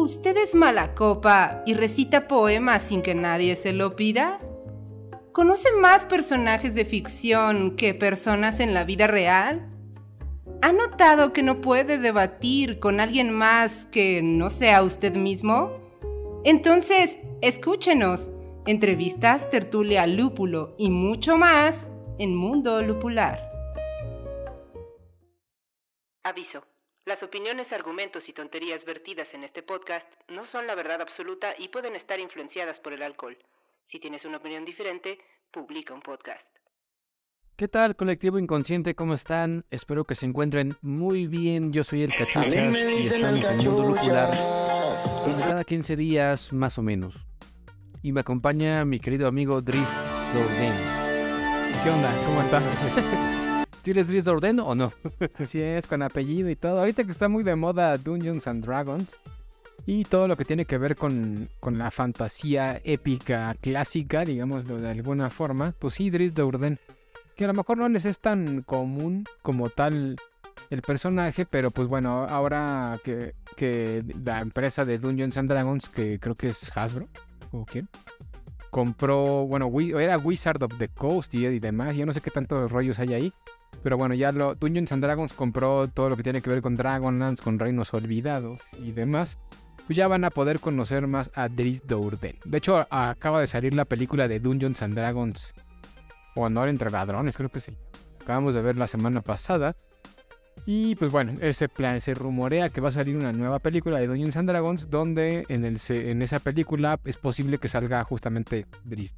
¿Usted es mala copa y recita poemas sin que nadie se lo pida? ¿Conoce más personajes de ficción que personas en la vida real? ¿Ha notado que no puede debatir con alguien más que no sea usted mismo? Entonces, escúchenos. Entrevistas, tertulia, lúpulo y mucho más en Mundo Lupular. Aviso. Las opiniones, argumentos y tonterías vertidas en este podcast no son la verdad absoluta y pueden estar influenciadas por el alcohol. Si tienes una opinión diferente, publica un podcast. ¿Qué tal, colectivo inconsciente? ¿Cómo están? Espero que se encuentren muy bien. Yo soy el Cachuchas y estamos en Mundo Lucular cada 15 días, más o menos. Y me acompaña mi querido amigo Dris Dordain. ¿Qué onda? ¿Cómo están? ¿Tienes Dries Orden o no? Así es, con apellido y todo. Ahorita que está muy de moda Dungeons and Dragons y todo lo que tiene que ver con, la fantasía épica clásica, digámoslo de alguna forma, pues sí, Dries Orden. Que a lo mejor no les es tan común como tal el personaje, pero pues bueno, ahora que, que la empresa de Dungeons and Dragons, que creo que es Hasbro, o quién, compró, bueno, era Wizard of the Coast y, y demás, yo no sé qué tantos rollos hay ahí, pero bueno, ya lo, Dungeons and Dragons compró todo lo que tiene que ver con Dragonlance, con Reinos Olvidados y demás. Pues ya van a poder conocer más a Drizzt Dourden. De hecho, acaba de salir la película de Dungeons and Dragons Honor entre Ladrones, creo que sí. Acabamos de ver la semana pasada. Y pues bueno, ese plan se rumorea que va a salir una nueva película de Dungeons and Dragons donde en, el, en esa película es posible que salga justamente Drizzt.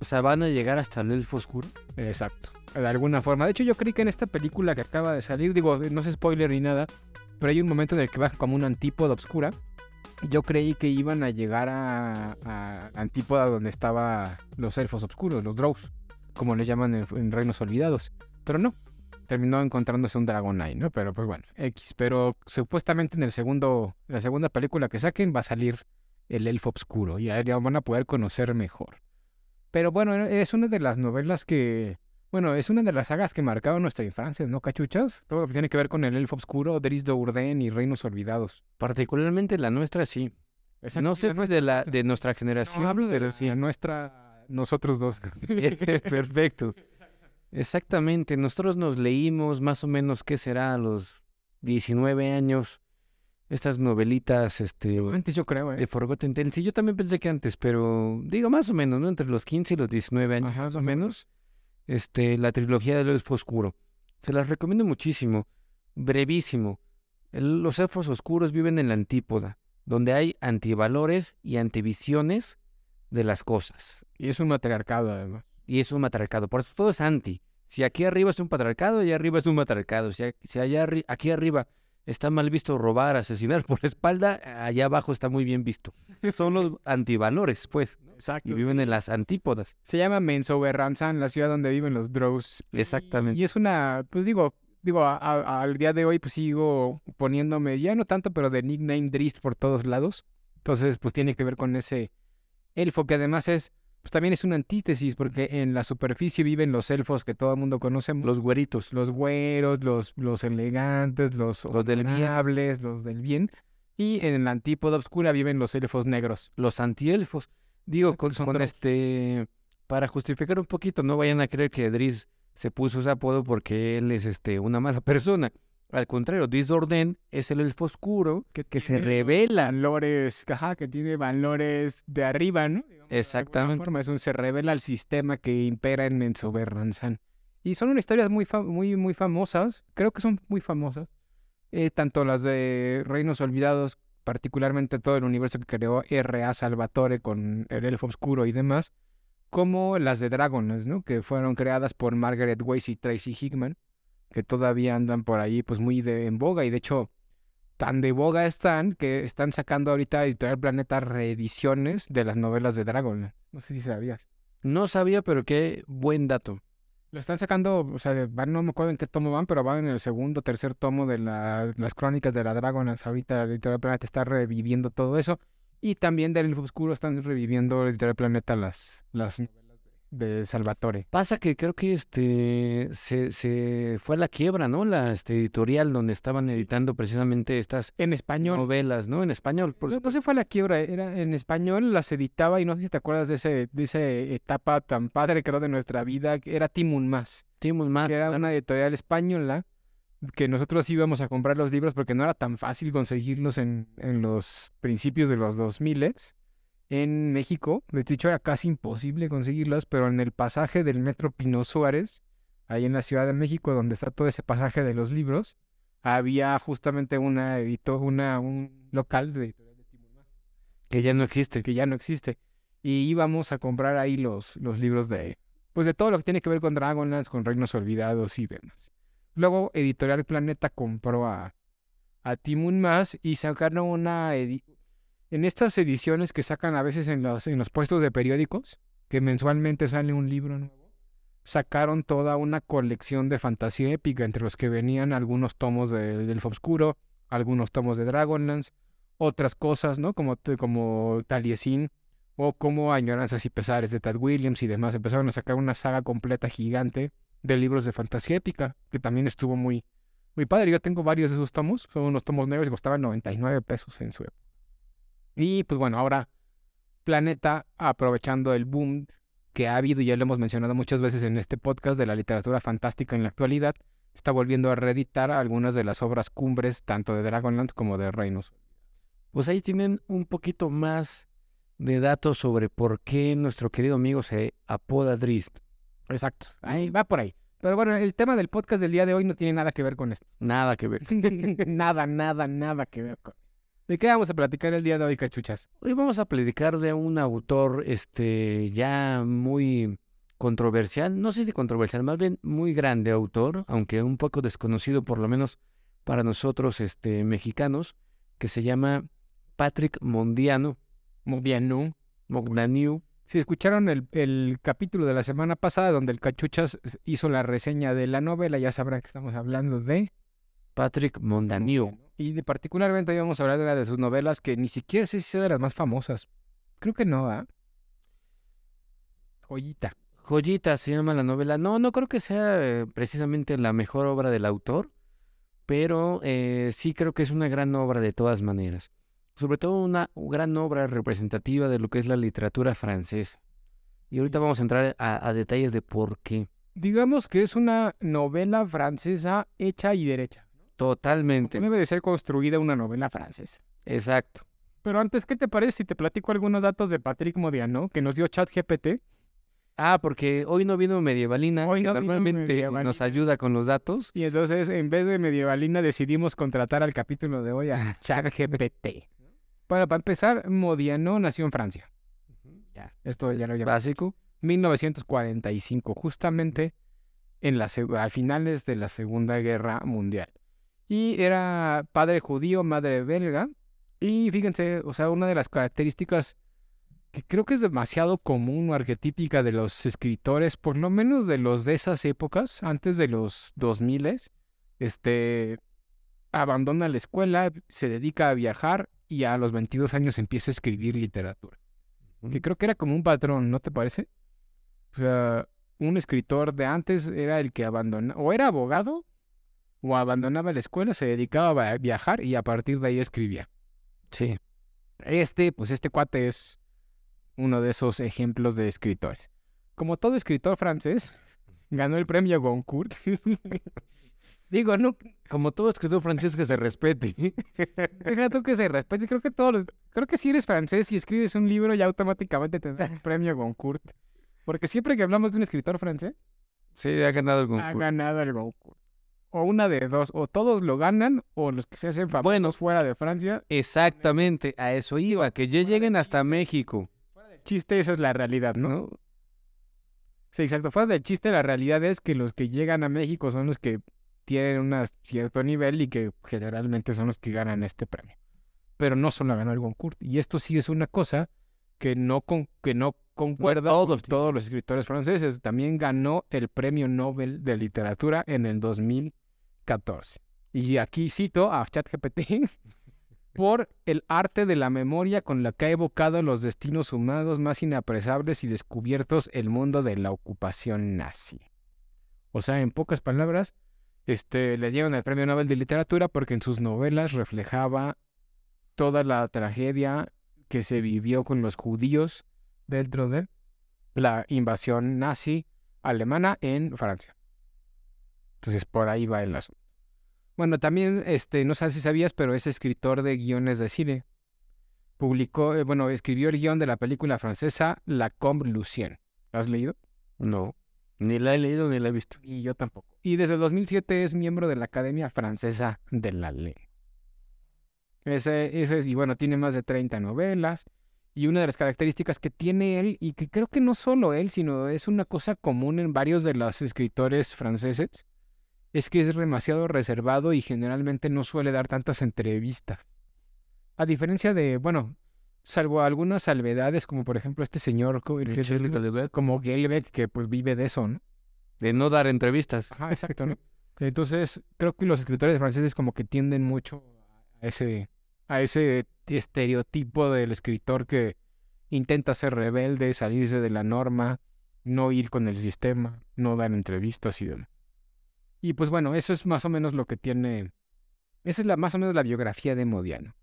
O sea, van a llegar hasta el elfo oscuro. Exacto. De alguna forma. De hecho, yo creí que en esta película que acaba de salir, digo, no sé spoiler ni nada, pero hay un momento en el que va como un antípoda oscura. Yo creí que iban a llegar a, antípoda donde estaban los elfos oscuros, los drows, como les llaman en, Reinos Olvidados. Pero no, terminó encontrándose un dragón ahí, ¿no? Pero pues bueno, X. Pero supuestamente en el segundo, la segunda película que saquen va a salir el elfo oscuro y ahí van a poder conocer mejor. Pero bueno, e, es una de las novelas que, bueno, es una de las sagas que marcaba nuestra infancia, ¿no, cachuchas? Todo lo que tiene que ver con el elfo oscuro, Deris de Urden y Reinos Olvidados. Particularmente la nuestra, sí. no sé, de, la, de nuestra generación. No, hablo de la, nuestra, nosotros dos. Este, perfecto. Exactamente, nosotros nos leímos más o menos, ¿qué será? A los 19 años, estas novelitas, este... Antes yo creo, ¿eh? De Forgotten Tales. yo también pensé que antes, pero digo más o menos, ¿no? Entre los 15 y los 19 años, más o menos. Este, la trilogía del elfo oscuro. Se las recomiendo muchísimo. Brevísimo. los elfos oscuros viven en la antípoda, donde hay antivalores y antivisiones de las cosas. Y es un matriarcado, además. Y es un matriarcado. Por eso todo es anti. Si aquí arriba es un patriarcado, allá arriba es un matriarcado. Si, si allá aquí arriba está mal visto robar, asesinar por la espalda, allá abajo está muy bien visto. Son los antivalores, pues. Exacto. Y viven en las antípodas. Se llama Mensoberranzan, la ciudad donde viven los Drows. Exactamente. Y, es una, pues digo, digo, al día de hoy pues sigo poniéndome, ya no tanto, pero de nickname Drist por todos lados. Entonces, pues tiene que ver con ese elfo que además es pues también es una antítesis, porque en la superficie viven los elfos que todo el mundo conoce. Los güeritos. Los güeros, los, los elegantes, los, los del los del bien. Y en la antípoda oscura viven los elfos negros. Los antielfos. Digo, con, este. Para justificar un poquito, no vayan a creer que Driz se puso ese apodo porque él es este, una mala persona. Al contrario, Disorden es el elfo oscuro que, se revela. Valores, ajá, que tiene valores de arriba, ¿no? Exactamente. De un, se revela al sistema que impera en, en Y son unas historias muy, muy, muy famosas, creo que son muy famosas. Eh, tanto las de Reinos Olvidados, particularmente todo el universo que creó R.A. Salvatore con el elfo oscuro y demás, como las de Dragones, ¿no? Que fueron creadas por Margaret Weiss y Tracy Hickman que todavía andan por ahí pues muy de, en boga y de hecho tan de boga están que están sacando ahorita Editorial Planeta reediciones de las novelas de Dragon. No sé si sabías. No sabía, pero qué buen dato. Lo están sacando, o sea, van, no me acuerdo en qué tomo van, pero van en el segundo, tercer tomo de las crónicas de la dragonas Ahorita Editorial Planeta está reviviendo todo eso. Y también del Oscuro están reviviendo Editorial Planeta las, las de Salvatore. Pasa que creo que este se, fue a la quiebra, ¿no? La este, editorial donde estaban editando precisamente estas en español. novelas, ¿no? En español. entonces No, fue a la quiebra, era en español, las editaba y no sé si te acuerdas de, ese, de esa etapa tan padre, creo, de nuestra vida, era Timun Más. Timun Más. Que era una editorial española que nosotros íbamos a comprar los libros porque no era tan fácil conseguirlos en, en los principios de los 2000s en México. De hecho, era casi imposible conseguirlas, pero en el pasaje del metro Pino Suárez, ahí en la Ciudad de México, donde está todo ese pasaje de los libros, había justamente una editor, una, un local de editorial Que ya no existe. Que ya no existe. Y íbamos a comprar ahí los, los libros de, pues de todo lo que tiene que ver con Dragonlance, con Reinos Olvidados y demás. Luego Editorial Planeta compró a, a Timun Más y sacaron una, en estas ediciones que sacan a veces en los, en los puestos de periódicos, que mensualmente sale un libro nuevo, sacaron toda una colección de fantasía épica, entre los que venían algunos tomos del de Elfo Oscuro, algunos tomos de Dragonlance, otras cosas, ¿no? Como, como Taliesin o como Añoranzas y Pesares de Tad Williams y demás. Empezaron a sacar una saga completa gigante de libros de fantasía épica, que también estuvo muy, muy padre. Yo tengo varios de esos tomos, son unos tomos negros que costaban 99 pesos en su época. Y pues bueno, ahora Planeta, aprovechando el boom que ha habido, y ya lo hemos mencionado muchas veces en este podcast, de la literatura fantástica en la actualidad, está volviendo a reeditar algunas de las obras cumbres, tanto de Dragonland como de Reinos. Pues ahí tienen un poquito más de datos sobre por qué nuestro querido amigo se apoda Drist. Exacto, ahí va por ahí. Pero bueno, el tema del podcast del día de hoy no tiene nada que ver con esto. Nada que ver. nada, nada, nada que ver con ¿De qué vamos a platicar el día de hoy, cachuchas? Hoy vamos a platicar de un autor este, ya muy controversial, no sé si controversial, más bien muy grande autor, aunque un poco desconocido por lo menos para nosotros este, mexicanos, que se llama Patrick Mondiano. Mondiano. Mondaniu. Si escucharon el, el, capítulo de la semana pasada donde el Cachuchas hizo la reseña de la novela, ya sabrán que estamos hablando de... Patrick Mondanieu. Y particularmente hoy vamos a hablar de una de sus novelas que ni siquiera sé si sea de las más famosas. Creo que no, ¿ah? ¿eh? Joyita. Joyita se llama la novela. No, no creo que sea eh, precisamente la mejor obra del autor, pero eh, sí creo que es una gran obra de todas maneras. Sobre todo una gran obra representativa de lo que es la literatura francesa. Y ahorita vamos a entrar a detalles de por qué. Digamos que es una novela francesa hecha y derecha. Totalmente. Debe de ser construida una novela francesa. Exacto. Pero antes, ¿qué te parece si te platico algunos datos de Patrick Modiano que nos dio ChatGPT? Ah, porque hoy no vino Medievalina, hoy normalmente nos ayuda con los datos. Y entonces, en vez de Medievalina, decidimos contratar al capítulo de hoy a ChatGPT. para, empezar, Modiano nació en Francia. Ya, esto ya lo llamamos. Básico. 1945, justamente en las, a finales de la Segunda Guerra Mundial. Y era padre judío, madre belga. Y fíjense, o sea, una de las características que creo que es demasiado común o arquetípica de los escritores, por lo menos de los de esas épocas, antes de los 2000, este, abandona la escuela, se dedica a viajar y a los 22 años empieza a escribir literatura. Que creo que era como un patrón, ¿no te parece? O sea, un escritor de antes era el que abandonó, o era abogado, o abandonaba la escuela, se dedicaba a viajar y a partir de ahí escribía. Sí. Este, pues este cuate es uno de esos ejemplos de escritores. Como todo escritor francés, ganó el premio Goncourt. Digo, no. Como todo escritor francés que se respete. Deja tú que se respete. Creo que todos creo que si eres francés y escribes un libro ya automáticamente te dan el premio Goncourt. Porque siempre que hablamos de un escritor francés. Sí, ha ganado el Goncourt. Ha ganado el Goncourt o una de dos, o todos lo ganan o los que se hacen famosos fuera de Francia. Exactamente, a eso iba, que ya lleguen hasta México. Chiste, esa es la realidad, ¿no? Sí, exacto. Fuera del chiste, la realidad es que los que llegan a México son los que tienen un cierto nivel y que generalmente son los que ganan este premio. Pero no solo ganó el Goncourt. Y esto sí es una cosa que no, con, que no concuerda todos, todos los escritores franceses. También ganó el premio Nobel de Literatura en el 2000 y aquí cito a ChatGPT por el arte de la memoria con la que ha evocado los destinos humanos más inapresables y descubiertos el mundo de la ocupación nazi. O sea, en pocas palabras, este, le dieron el Premio Nobel de Literatura porque en sus novelas reflejaba toda la tragedia que se vivió con los judíos dentro de la invasión nazi alemana en Francia. Entonces por ahí va el asunto. Bueno, también, este, no sé si sabías, pero es escritor de guiones de cine. Publicó, eh, bueno, escribió el guión de la película francesa La Combe Lucien. has leído? No, ni la he leído ni la he visto. Y yo tampoco. Y desde el 2007 es miembro de la Academia Francesa de la Ley. Ese, ese, y bueno, tiene más de 30 novelas. Y una de las características que tiene él, y que creo que no solo él, sino es una cosa común en varios de los escritores franceses, es que es demasiado reservado y generalmente no suele dar tantas entrevistas. A diferencia de, bueno, salvo algunas salvedades, como por ejemplo este señor como Gelbeck, que pues vive de eso, ¿no? De no dar entrevistas. Ajá, exacto, ¿no? Entonces, creo que los escritores franceses como que tienden mucho a ese, a ese estereotipo del escritor que intenta ser rebelde, salirse de la norma, no ir con el sistema, no dar entrevistas y demás. Y pues bueno, eso es más o menos lo que tiene, esa es la, más o menos la biografía de Modiano.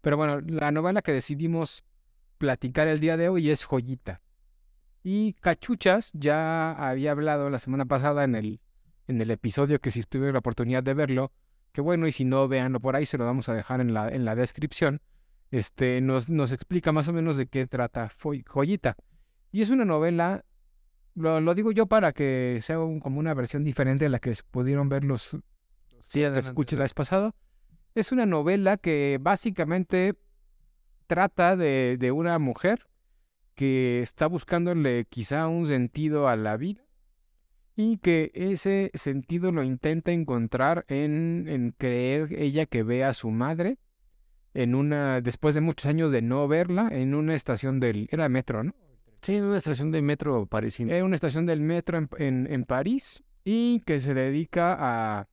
Pero bueno, la novela que decidimos platicar el día de hoy es Joyita. Y Cachuchas ya había hablado la semana pasada en el, en el episodio que si tuvieron la oportunidad de verlo, que bueno, y si no, véanlo por ahí, se lo vamos a dejar en la, en la descripción. Este, nos, nos explica más o menos de qué trata Joyita. Y es una novela lo, digo yo para que sea como una versión diferente a la que pudieron ver los, si sí, escuché la vez Es una novela que básicamente trata de, una mujer que está buscándole quizá un sentido a la vida y que ese sentido lo intenta encontrar en, en creer ella que ve a su madre en una después de muchos años de no verla en una estación del era metro, ¿no? Sí, una estación de metro parisina. Es eh, una estación del metro en, París y que se dedica a,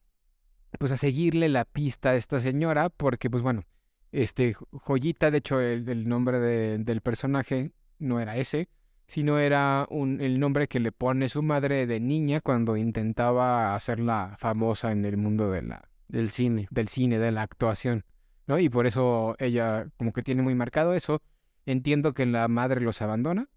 pues, a seguirle la pista a esta señora porque, pues bueno, este, joyita, de hecho, el, nombre del personaje no era ese, sino era un, el nombre que le pone su madre de niña cuando intentaba hacerla famosa en el mundo de la, del cine, del cine, de la actuación, ¿no? Y por eso ella como que tiene muy marcado eso. Entiendo que la madre los abandona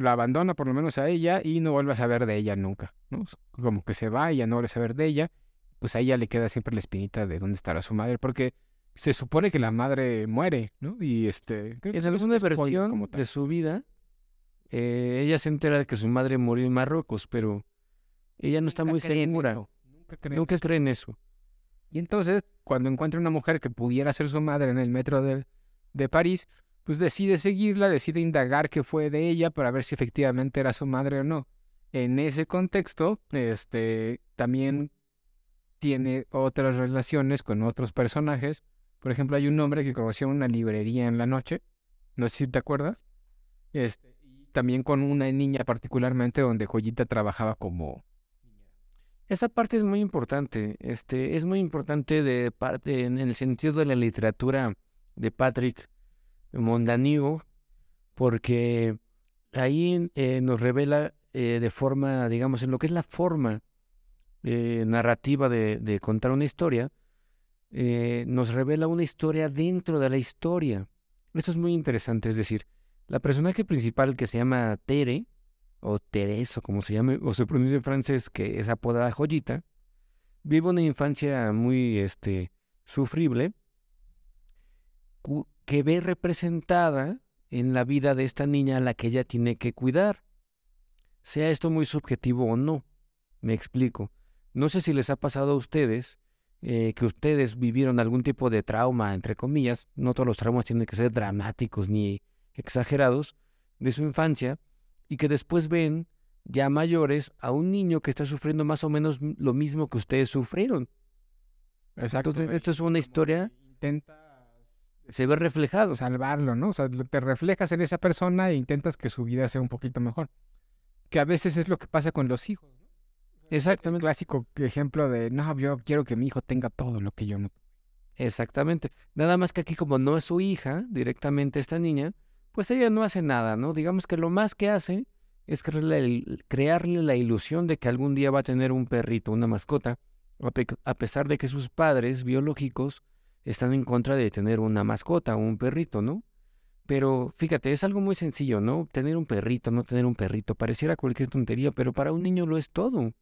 la abandona por lo menos a ella y no vuelve a saber de ella nunca, ¿no? Como que se va y ya no vuelve a saber de ella, pues a ella le queda siempre la espinita de dónde estará su madre, porque se supone que la madre muere, ¿no? Y este... Creo que es una versión de su vida. Eh, ella se entera de que su madre murió en Marruecos, pero ella no está muy segura. Nunca cree, nunca cree en eso. Y entonces, cuando encuentra una mujer que pudiera ser su madre en el metro de, de París, pues decide seguirla, decide indagar qué fue de ella para ver si efectivamente era su madre o no. En ese contexto, este, también tiene otras relaciones con otros personajes. Por ejemplo, hay un hombre que conoció una librería en la noche, no sé si te acuerdas, este, y también con una niña particularmente donde Joyita trabajaba como... Esa parte es muy importante, este, es muy importante de parte, en el sentido de la literatura de Patrick, Mondanigo, porque ahí eh, nos revela eh, de forma, digamos, en lo que es la forma eh, narrativa de, contar una historia, nos revela una historia dentro de la historia. Esto es muy interesante, es decir, la personaje principal que se llama Tere, o Teresa como se llama o se pronuncia en francés, que es apodada Joyita, vive una infancia muy este, sufrible, que ve representada en la vida de esta niña a la que ella tiene que cuidar. Sea esto muy subjetivo o no. Me explico. No sé si les ha pasado a ustedes eh, que ustedes vivieron algún tipo de trauma, entre comillas, no todos los traumas tienen que ser dramáticos ni exagerados, de su infancia, y que después ven ya mayores a un niño que está sufriendo más o menos lo mismo que ustedes sufrieron. Exacto. Entonces, pues, esto es una historia se ve reflejado. Salvarlo, ¿no? O sea, te reflejas en esa persona e intentas que su vida sea un poquito mejor. Que a veces es lo que pasa con los hijos. Exactamente. El clásico ejemplo de, no, yo quiero que mi hijo tenga todo lo que yo no. Exactamente. Nada más que aquí como no es su hija directamente esta niña, pues ella no hace nada, ¿no? Digamos que lo más que hace es crearle, crearle la ilusión de que algún día va a tener un perrito, una mascota, a pesar de que sus padres biológicos están en contra de tener una mascota o un perrito, ¿no? Pero fíjate, es algo muy sencillo, ¿no? Tener un perrito, no tener un perrito, pareciera cualquier tontería, pero para un niño lo es todo.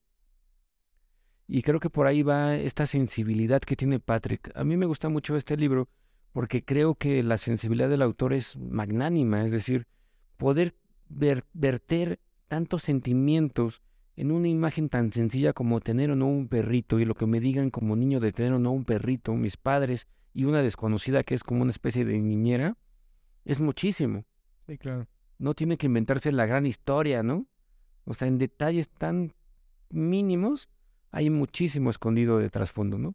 Y creo que por ahí va esta sensibilidad que tiene Patrick. A mí me gusta mucho este libro porque creo que la sensibilidad del autor es magnánima, es decir, poder ver, verter tantos sentimientos en una imagen tan sencilla como tener o no un perrito y lo que me digan como niño de tener o no un perrito, mis padres y una desconocida que es como una especie de niñera, es muchísimo. Sí, claro. No tiene que inventarse la gran historia, ¿no? O sea, en detalles tan mínimos hay muchísimo escondido de trasfondo, ¿no?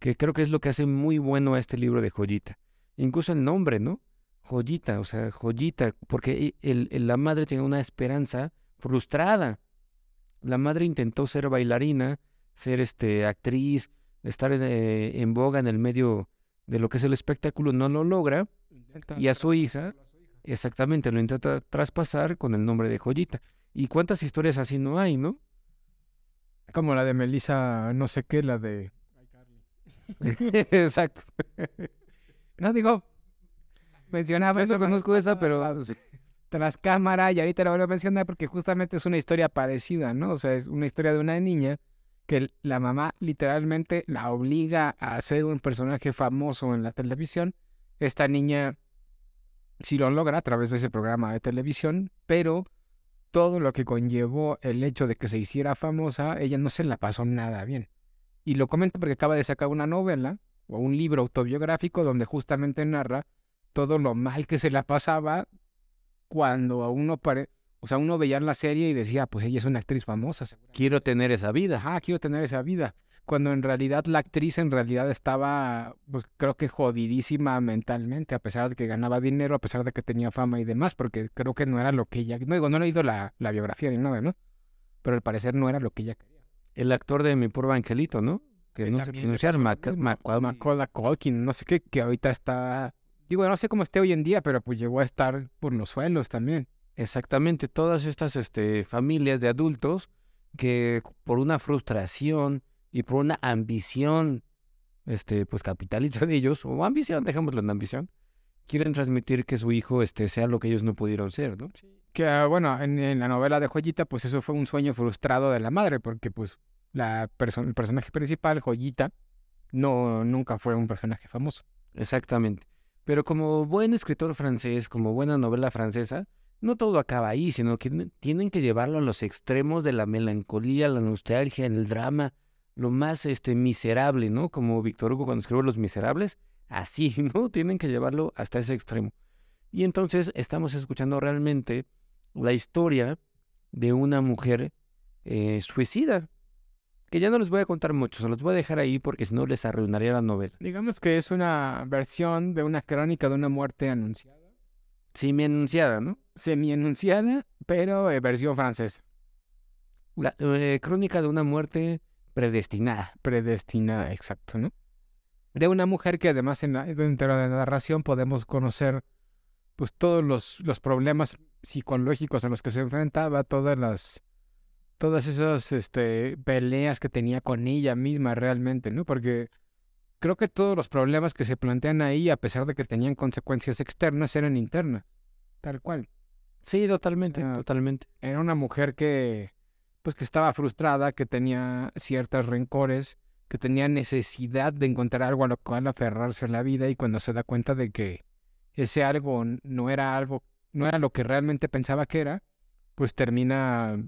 Que creo que es lo que hace muy bueno a este libro de Joyita. Incluso el nombre, ¿no? Joyita, o sea, Joyita, porque e, la madre tiene una esperanza frustrada la madre intentó ser bailarina, ser este, actriz, estar eh, en, boga en el medio de lo que es el espectáculo, no lo logra. y a su hija, exactamente, lo intenta traspasar con el nombre de Joyita. ¿Y cuántas historias así no hay, no? Como la de Melissa, no sé qué, la de... Exacto. no digo, mencionaba... eso, conozco esa, pero tras cámara y ahorita la voy a mencionar porque justamente es una historia parecida, ¿no? O sea, es una historia de una niña que la mamá literalmente la obliga a ser un personaje famoso en la televisión. Esta niña sí lo logra a través de ese programa de televisión, pero todo lo que conllevó el hecho de que se hiciera famosa, ella no se la pasó nada bien. Y lo comento porque acaba de sacar una novela o un libro autobiográfico donde justamente narra todo lo mal que se la pasaba cuando a uno pare... O sea, uno veía la serie y decía, pues ella es una actriz famosa. Quiero tener esa vida. Ah, quiero tener esa vida. Cuando en realidad la actriz en realidad estaba, pues creo que jodidísima mentalmente, a pesar de que ganaba dinero, a pesar de que tenía fama y demás, porque creo que no era lo que ella... No digo, no he leído la, biografía ni nada, ¿no? Pero al parecer no era lo que ella quería. El actor de Mi Pobre Angelito, ¿no? Que, no sé pronunciar, no sé qué, que ahorita está digo, no sé cómo esté hoy en día, pero pues llegó a estar por los suelos también. Exactamente, todas estas este, familias de adultos que por una frustración y por una ambición, este, pues capitalista de ellos, o ambición, dejémoslo en ambición, quieren transmitir que su hijo este, sea lo que ellos no pudieron ser, ¿no? Que ah, bueno, en, la novela de Joyita, pues eso fue un sueño frustrado de la madre, porque pues la persona el personaje principal, Joyita, no, nunca fue un personaje famoso. Exactamente. Pero como buen escritor francés, como buena novela francesa, no todo acaba ahí, sino que tienen que llevarlo a los extremos de la melancolía, la nostalgia, el drama, lo más este, miserable, ¿no? Como Víctor Hugo cuando escribió Los Miserables, así, ¿no? Tienen que llevarlo hasta ese extremo. Y entonces estamos escuchando realmente la historia de una mujer eh, suicida, que ya no les voy a contar mucho, se los voy a dejar ahí porque si no les arruinaría la novela. Digamos que es una versión de una crónica de una muerte anunciada. Semi-anunciada, ¿no? Semi-anunciada, pero eh, versión francesa. La eh, crónica de una muerte predestinada. Predestinada, exacto, ¿no? De una mujer que además en dentro de la narración podemos conocer pues todos los, los problemas psicológicos a los que se enfrentaba, todas las todas esas este, peleas que tenía con ella misma realmente, ¿no? Porque creo que todos los problemas que se plantean ahí, a pesar de que tenían consecuencias externas, eran internas, tal cual. Sí, totalmente, totalmente. Era una mujer que, pues, que estaba frustrada, que tenía ciertos rencores, que tenía necesidad de encontrar algo a lo cual aferrarse en la vida y cuando se da cuenta de que ese algo no era algo, no era lo que realmente pensaba que era, pues termina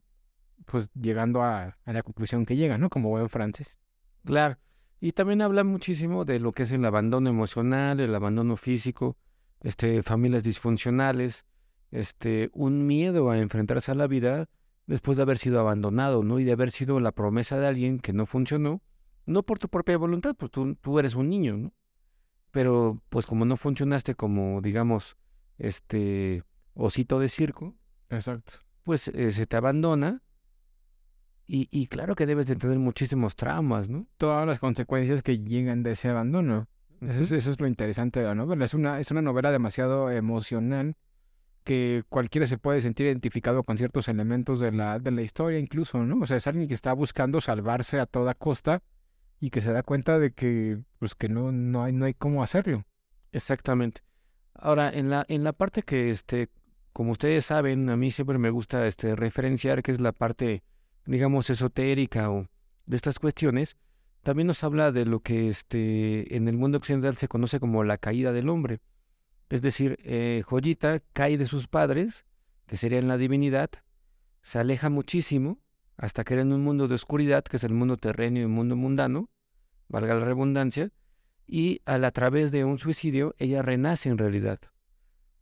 pues llegando a, la conclusión que llega, ¿no? Como buen francés. Claro. Y también habla muchísimo de lo que es el abandono emocional, el abandono físico, este, familias disfuncionales, este, un miedo a enfrentarse a la vida después de haber sido abandonado, ¿no? Y de haber sido la promesa de alguien que no funcionó, no por tu propia voluntad, pues tú, eres un niño, ¿no? Pero pues como no funcionaste como, digamos, este osito de circo, Exacto. pues eh, se te abandona y, y, claro que debes de tener muchísimos traumas, ¿no? Todas las consecuencias que llegan de ese abandono. eso, es, eso, es, lo interesante de la novela. Es una, es una novela demasiado emocional que cualquiera se puede sentir identificado con ciertos elementos de la, de la historia incluso, ¿no? O sea, es alguien que está buscando salvarse a toda costa y que se da cuenta de que, pues, que no, no, hay, no hay cómo hacerlo. Exactamente. Ahora, en la, en la parte que, este, como ustedes saben, a mí siempre me gusta este, referenciar, que es la parte digamos, esotérica o de estas cuestiones, también nos habla de lo que este, en el mundo occidental se conoce como la caída del hombre. Es decir, eh, Joyita cae de sus padres, que serían la divinidad, se aleja muchísimo hasta que era en un mundo de oscuridad, que es el mundo terreno y el mundo mundano, valga la redundancia, y a, través de un suicidio ella renace en realidad.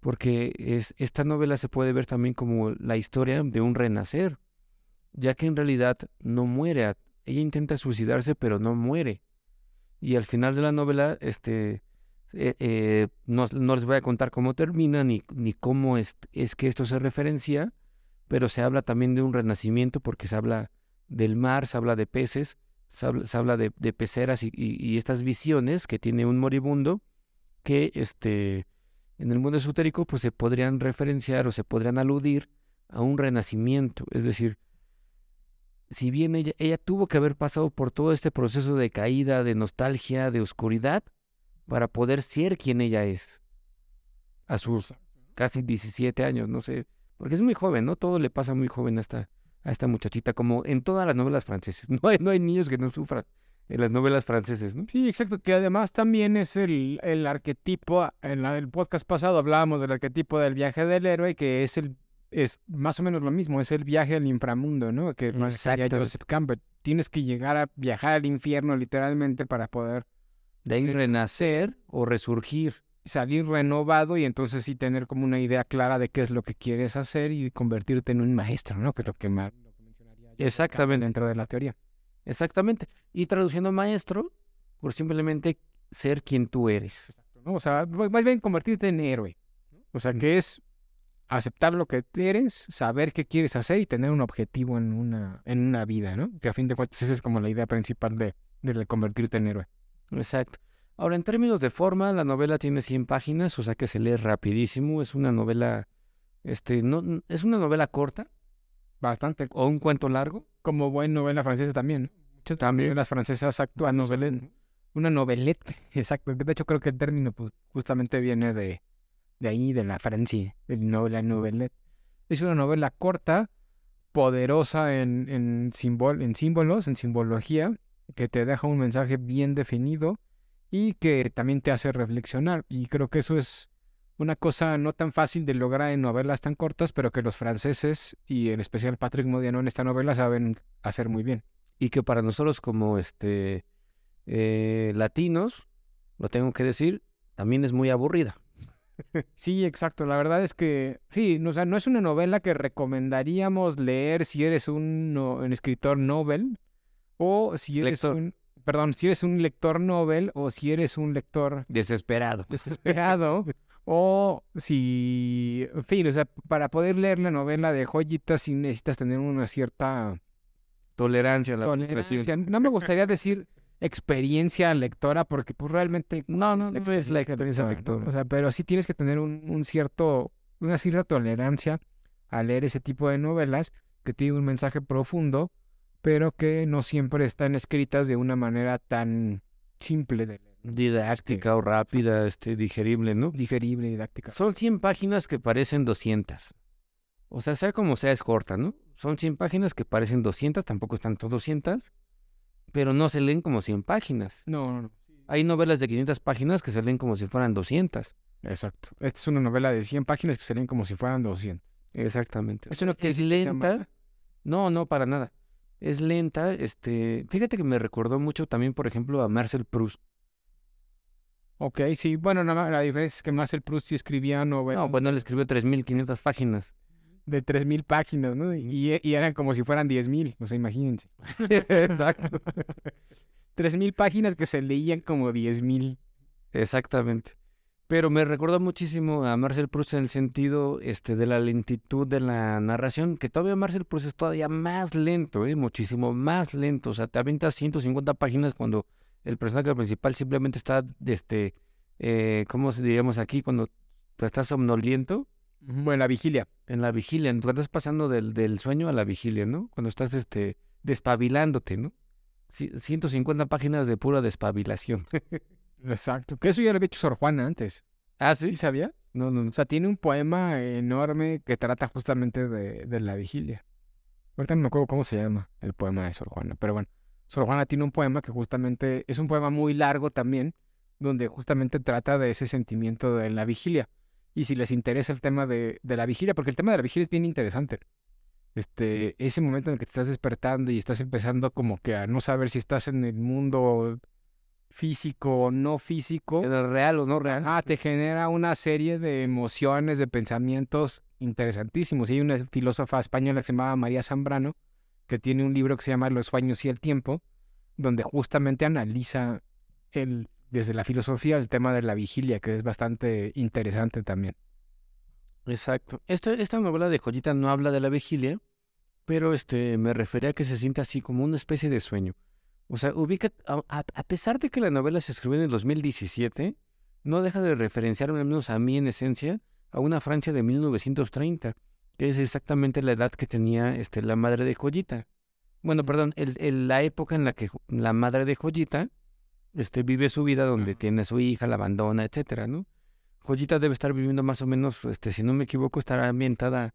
Porque esta novela se puede ver también como la historia de un renacer, ya que en realidad no muere. Ella intenta suicidarse, pero no muere. Y al final de la novela, este, eh, eh, no, les voy a contar cómo termina ni, ni cómo es, que esto se referencia, pero se habla también de un renacimiento porque se habla del mar, se habla de peces, se habla, de, peceras y, y, estas visiones que tiene un moribundo que este, en el mundo esotérico pues, se podrían referenciar o se podrían aludir a un renacimiento, es decir, si bien ella, ella tuvo que haber pasado por todo este proceso de caída, de nostalgia, de oscuridad, para poder ser quien ella es. A casi 17 años, no sé, porque es muy joven, ¿no? Todo le pasa muy joven esta a esta muchachita, como en todas las novelas francesas. No hay, no hay niños que no sufran en las novelas francesas. ¿no? Sí, exacto, que además también es el, el arquetipo, en el podcast pasado hablábamos del arquetipo del viaje del héroe, que es el es más o menos lo mismo, es el viaje al inframundo, ¿no? Que no sería Joseph Campbell. Tienes que llegar a viajar al infierno literalmente para poder... De ahí eh, renacer o resurgir. Salir renovado y entonces sí tener como una idea clara de qué es lo que quieres hacer y convertirte en un maestro, ¿no? Que es lo que más... Exactamente. Dentro de la teoría. Exactamente. Y traduciendo maestro, por simplemente ser quien tú eres. Exacto, ¿no? O sea, más bien convertirte en héroe. O sea, mm. que es aceptar lo que quieres, saber qué quieres hacer y tener un objetivo en una, en una vida, ¿no? Que a fin de cuentas esa es como la idea principal de, de convertirte en héroe. Exacto. Ahora, en términos de forma, la novela tiene 100 páginas, o sea que se lee rapidísimo. Es una novela, este, no, es una novela corta. Bastante. O un cuento largo. Como buena novela francesa también. ¿no? También. Las francesas actúan. Una novelette. Exacto. De hecho, creo que el término pues, justamente viene de, de ahí, de la Francia, el novela Es una novela corta, poderosa en, en símbolos, en simbología, que te deja un mensaje bien definido y que también te hace reflexionar. Y creo que eso es una cosa no tan fácil de lograr en novelas tan cortas, pero que los franceses y en especial Patrick Modiano en esta novela saben hacer muy bien. Y que para nosotros como este eh, latinos, lo tengo que decir, también es muy aburrida. Sí, exacto. La verdad es que sí, no, o sea, no es una novela que recomendaríamos leer si eres un, escritor novel o si eres un perdón, si eres un lector novel o si eres un lector desesperado. Desesperado. o si, en fin, o sea, para poder leer la novela de joyitas sí necesitas tener una cierta tolerancia a la tolerancia. No me gustaría decir experiencia lectora, porque pues realmente... No, no, no es la experiencia lectora. O sea, pero sí tienes que tener un, un cierto, una cierta tolerancia a leer ese tipo de novelas que tienen un mensaje profundo, pero que no siempre están escritas de una manera tan simple de leer. Este, didáctica o rápida, este, digerible, ¿no? Digerible, didáctica. Son 100 páginas que parecen 200. O sea, sea como sea, es corta, ¿no? Son 100 páginas que parecen 200, tampoco están todas 200, pero no se leen como 100 páginas. No, no, no. Hay novelas de 500 páginas que se leen como si fueran 200. Exacto. Esta es una novela de 100 páginas que se leen como si fueran 200. Exactamente. Es una que es lenta. No, no, para nada. Es lenta. Este, fíjate que me recordó mucho también, por ejemplo, a Marcel Proust. Ok, sí. Bueno, la diferencia es que Marcel Proust sí escribía novelas. No, pues no le escribió 3.500 páginas de 3.000 páginas, ¿no? Y, eran como si fueran 10.000, o sea, imagínense. Exacto. 3.000 páginas que se leían como 10.000. Exactamente. Pero me recuerda muchísimo a Marcel Proust en el sentido este, de la lentitud de la narración, que todavía Marcel Proust es todavía más lento, ¿eh? muchísimo más lento. O sea, te aventas 150 páginas cuando el personaje principal simplemente está, este, eh, ¿cómo diríamos aquí? Cuando pues, estás somnoliento en la vigilia. En la vigilia, cuando estás pasando del, del sueño a la vigilia, ¿no? Cuando estás este, despabilándote, ¿no? Ciento 150 páginas de pura despabilación. Exacto. Que eso ya lo había hecho Sor Juana antes. Ah, sí. ¿Sí sabía? No, no, no. O sea, tiene un poema enorme que trata justamente de, de la vigilia. Ahorita no me acuerdo cómo se llama el poema de Sor Juana, pero bueno. Sor Juana tiene un poema que justamente es un poema muy largo también, donde justamente trata de ese sentimiento de la vigilia y si les interesa el tema de, la vigilia, porque el tema de la vigilia es bien interesante. Este, ese momento en el que te estás despertando y estás empezando como que a no saber si estás en el mundo físico o no físico. En el real o no real. Ah, te genera una serie de emociones, de pensamientos interesantísimos. Y hay una filósofa española que se llama María Zambrano, que tiene un libro que se llama Los sueños y el tiempo, donde justamente analiza el, desde la filosofía el tema de la vigilia, que es bastante interesante también. Exacto. Esta, esta novela de Joyita no habla de la vigilia, pero este, me refería a que se siente así como una especie de sueño. O sea, ubica, a, pesar de que la novela se escribió en el 2017, no deja de referenciar, al menos a mí en esencia, a una Francia de 1930, que es exactamente la edad que tenía este, la madre de Joyita. Bueno, perdón, la época en la que la madre de Joyita este, vive su vida donde tiene su hija, la abandona, etcétera, ¿no? Joyita debe estar viviendo más o menos, este, si no me equivoco, estará ambientada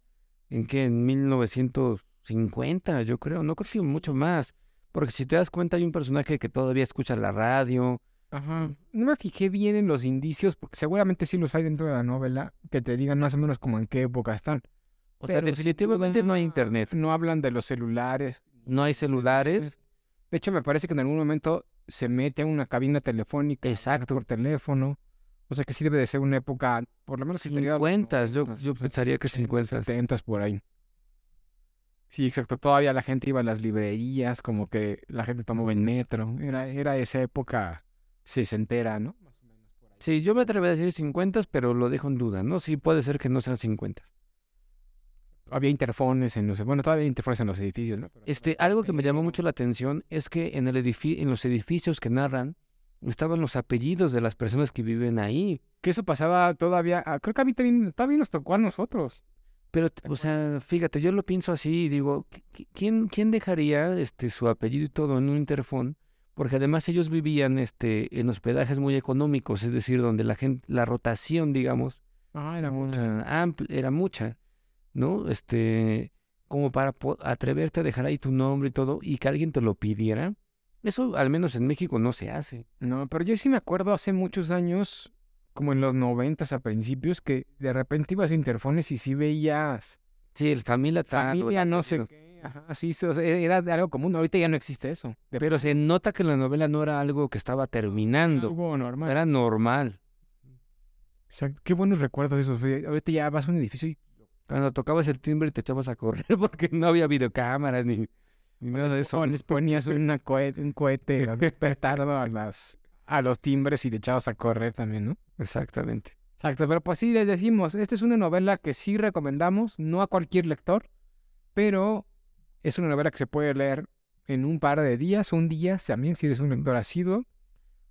en que en 1950, yo creo, no creo que mucho más, porque si te das cuenta hay un personaje que todavía escucha la radio. Ajá. No me fijé bien en los indicios, porque seguramente sí los hay dentro de la novela, que te digan más o menos como en qué época están. O sea, definitivamente no hay internet. No hablan de los celulares. No hay celulares. De hecho, me parece que en algún momento se mete en una cabina telefónica. Exacto. Por teléfono. O sea que sí debe de ser una época, por lo menos... 50, yo, yo pensaría que 50. 70 por ahí. Sí, exacto. Todavía la gente iba a las librerías, como que la gente tomaba el metro. Era, era esa época sesentera, ¿no? Sí, yo me atrevería a decir 50, pero lo dejo en duda, ¿no? Sí, puede ser que no sean 50 había interfones en los bueno todavía interfones en los edificios no este algo que me llamó mucho la atención es que en el en los edificios que narran estaban los apellidos de las personas que viven ahí que eso pasaba todavía ah, creo que a mí también nos tocó a nosotros pero o sea fíjate yo lo pienso así y digo quién quién dejaría este su apellido y todo en un interfón porque además ellos vivían este en hospedajes muy económicos es decir donde la gente la rotación digamos ah, era mucha era mucha ¿no? Este, como para atreverte a dejar ahí tu nombre y todo, y que alguien te lo pidiera. Eso al menos en México no se hace. No, pero yo sí me acuerdo hace muchos años, como en los noventas a principios, que de repente ibas a interfones y sí veías... Sí, el familia tal. Familia no sé Ajá, sí, era algo común. Ahorita ya no existe eso. pero se nota que la novela no era algo que estaba terminando. Algo normal. Era normal. O sea, qué buenos recuerdos esos. Ahorita ya vas a un edificio y cuando tocabas el timbre y te echabas a correr porque no había videocámaras ni, ni pues, nada de eso. Les ponías una un cohete para a, las, a los timbres y te echabas a correr también, ¿no? Exactamente. Exacto, pero pues sí, les decimos, esta es una novela que sí recomendamos, no a cualquier lector, pero es una novela que se puede leer en un par de días, un día, también si eres un lector asiduo,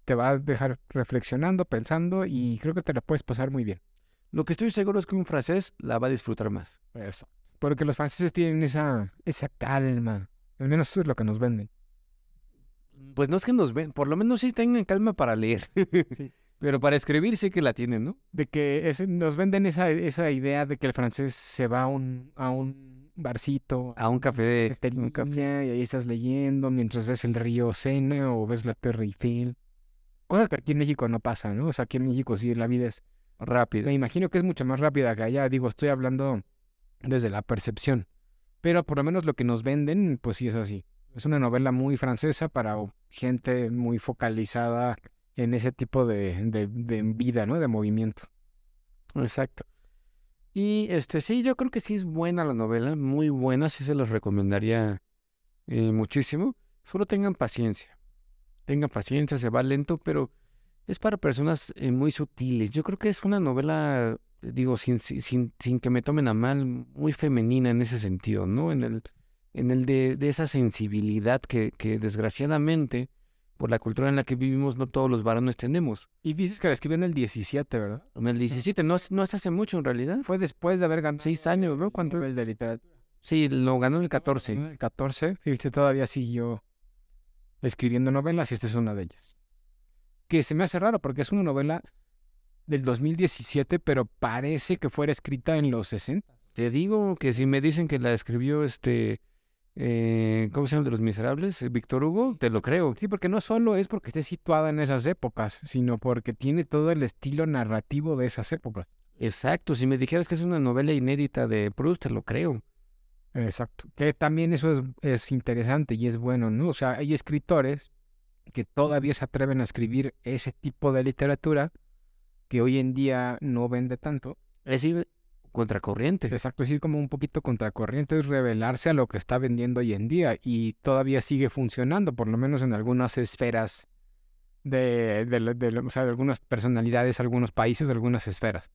te va a dejar reflexionando, pensando y creo que te la puedes pasar muy bien. Lo que estoy seguro es que un francés la va a disfrutar más. Eso. Porque los franceses tienen esa, esa calma. Al menos eso es lo que nos venden. Pues no es que nos ven, por lo menos sí tengan calma para leer. Pero para escribir sí que la tienen, ¿no? De que nos venden esa, esa idea de que el francés se va a un, a un barcito. A un café. un café. Y ahí estás leyendo mientras ves el río Sena o ves la Torre Eiffel. Cosas que aquí en México no pasa, ¿no? O sea, aquí en México sí la vida es rápida Me imagino que es mucho más rápida que allá. Digo, estoy hablando desde la percepción. Pero por lo menos lo que nos venden, pues sí es así. Es una novela muy francesa para gente muy focalizada en ese tipo de, vida, ¿no? De movimiento. Exacto. Y este sí, yo creo que sí es buena la novela, muy buena, sí se los recomendaría eh, muchísimo. Solo tengan paciencia. Tengan paciencia, se va lento, pero es para personas eh, muy sutiles. Yo creo que es una novela, eh, digo, sin, sin, sin, que me tomen a mal, muy femenina en ese sentido, ¿no? En el, en el de, esa sensibilidad que, desgraciadamente por la cultura en la que vivimos, no todos los varones tenemos. Y dices que la escribió en el 17, ¿verdad? En el 17, no, no es hace mucho en realidad. Fue después de haber ganado seis años, ¿no? ¿Cuánto? El de literatura. Sí, lo ganó en el 14. En el 14, todavía siguió escribiendo novelas y esta es una de ellas que se me hace raro porque es una novela del 2017, pero parece que fuera escrita en los 60. Te digo que si me dicen que la escribió este, eh, ¿cómo se llama? De los Miserables, eh, Víctor Hugo, te lo creo. Sí, porque no solo es porque esté situada en esas épocas, sino porque tiene todo el estilo narrativo de esas épocas. Exacto, si me dijeras que es una novela inédita de Proust, te lo creo. Exacto, que también eso es, es interesante y es bueno, ¿no? O sea, hay escritores que todavía se atreven a escribir ese tipo de literatura que hoy en día no vende tanto. Es decir, contracorriente. Exacto, es ir como un poquito contracorriente es revelarse a lo que está vendiendo hoy en día y todavía sigue funcionando, por lo menos en algunas esferas de, de, de algunas personalidades, algunos países, algunas esferas.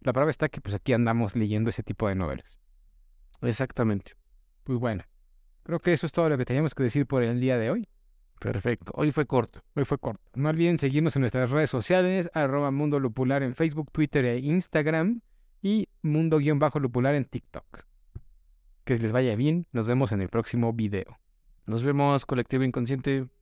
La prueba está que pues aquí andamos leyendo ese tipo de novelas. Exactamente. Pues bueno, creo que eso es todo lo que teníamos que decir por el día de hoy. Perfecto. Hoy fue corto. Hoy fue corto. No olviden seguirnos en nuestras redes sociales, arroba Mundo Lupular en Facebook, Twitter e Instagram y Mundo-Lupular en TikTok. Que les vaya bien. Nos vemos en el próximo video. Nos vemos, colectivo inconsciente.